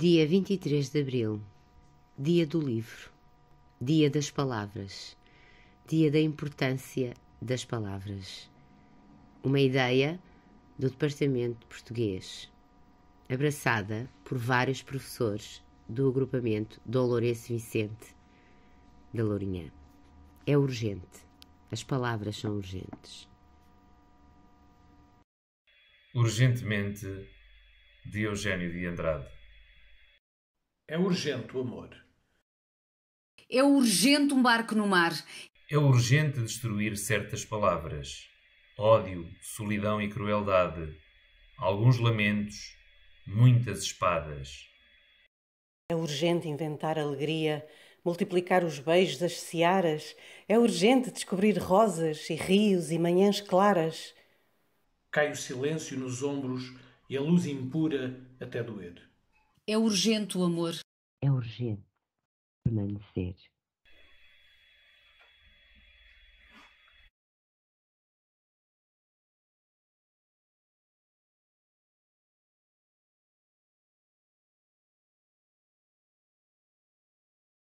Dia 23 de Abril, Dia do Livro, Dia das Palavras, Dia da Importância das Palavras. Uma ideia do Departamento de Português, abraçada por vários professores do agrupamento Dolores Vicente da Lourinhã. É urgente, as palavras são urgentes. Urgentemente, de Eugênio de Andrade. É urgente o amor. É urgente um barco no mar. É urgente destruir certas palavras: ódio, solidão e crueldade, alguns lamentos, muitas espadas. É urgente inventar alegria, multiplicar os beijos das searas. É urgente descobrir rosas e rios e manhãs claras. Cai o silêncio nos ombros e a luz impura até doer. É urgente o amor. É urgente permanecer.